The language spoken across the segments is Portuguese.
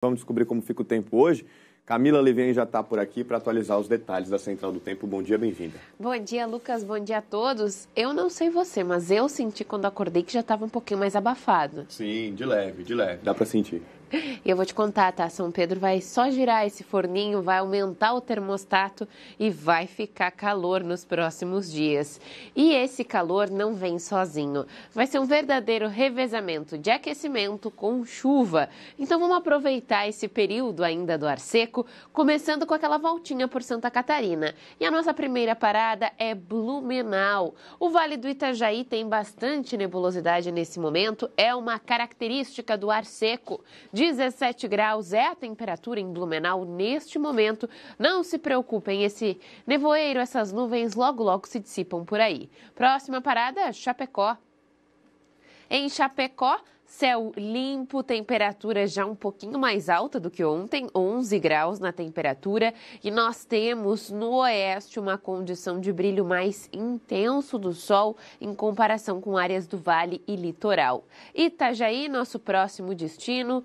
Vamos descobrir como fica o tempo hoje. Camila Levin já está por aqui para atualizar os detalhes da Central do Tempo. Bom dia, bem-vinda. Bom dia, Lucas. Bom dia a todos. Eu não sei você, mas eu senti quando acordei que já estava um pouquinho mais abafado. Sim, de leve, de leve. Dá para sentir. E eu vou te contar, tá? São Pedro vai só girar esse forninho, vai aumentar o termostato e vai ficar calor nos próximos dias. E esse calor não vem sozinho. Vai ser um verdadeiro revezamento de aquecimento com chuva. Então vamos aproveitar esse período ainda do ar seco seco, começando com aquela voltinha por Santa Catarina. E a nossa primeira parada é Blumenau. O Vale do Itajaí tem bastante nebulosidade nesse momento, é uma característica do ar seco. 17 graus é a temperatura em Blumenau neste momento. Não se preocupem, esse nevoeiro, essas nuvens logo logo se dissipam por aí. Próxima parada, Chapecó. Em Chapecó, Céu limpo, temperatura já um pouquinho mais alta do que ontem, 11 graus na temperatura, e nós temos no oeste uma condição de brilho mais intenso do sol em comparação com áreas do vale e litoral. Itajaí, nosso próximo destino,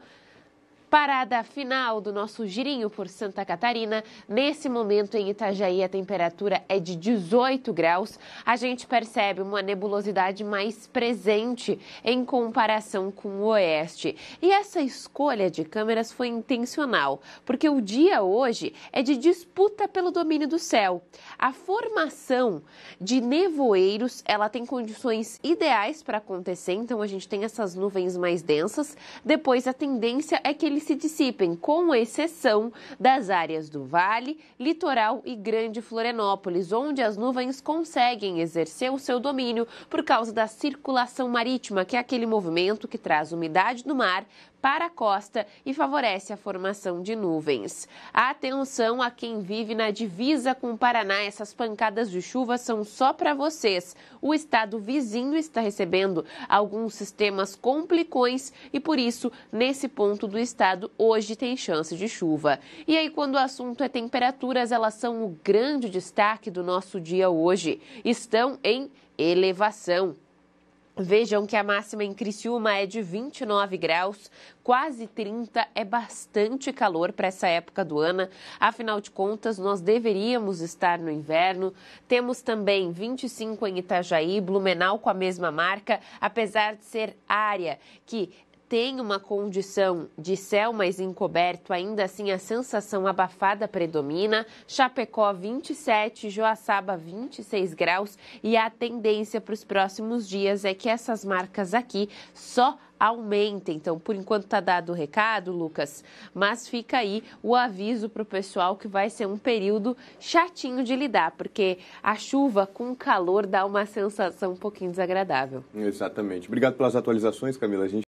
Parada final do nosso girinho por Santa Catarina. Nesse momento em Itajaí a temperatura é de 18 graus. A gente percebe uma nebulosidade mais presente em comparação com o oeste. E essa escolha de câmeras foi intencional, porque o dia hoje é de disputa pelo domínio do céu. A formação de nevoeiros, ela tem condições ideais para acontecer, então a gente tem essas nuvens mais densas. Depois a tendência é que eles se dissipem, com exceção das áreas do Vale, Litoral e Grande Florianópolis, onde as nuvens conseguem exercer o seu domínio por causa da circulação marítima, que é aquele movimento que traz umidade do mar para a costa e favorece a formação de nuvens. Atenção a quem vive na divisa com o Paraná, essas pancadas de chuva são só para vocês. O estado vizinho está recebendo alguns sistemas complicões e por isso, nesse ponto do estado, hoje tem chance de chuva. E aí, quando o assunto é temperaturas, elas são o grande destaque do nosso dia hoje. Estão em elevação. Vejam que a máxima em Criciúma é de 29 graus, quase 30, é bastante calor para essa época do ano. Afinal de contas, nós deveríamos estar no inverno. Temos também 25 em Itajaí, Blumenau com a mesma marca, apesar de ser área que tem uma condição de céu mais encoberto, ainda assim a sensação abafada predomina. Chapecó 27, Joaçaba 26 graus e a tendência para os próximos dias é que essas marcas aqui só aumentem. Então, por enquanto tá dado o recado, Lucas, mas fica aí o aviso para o pessoal que vai ser um período chatinho de lidar, porque a chuva com o calor dá uma sensação um pouquinho desagradável. Exatamente. Obrigado pelas atualizações, Camila. A gente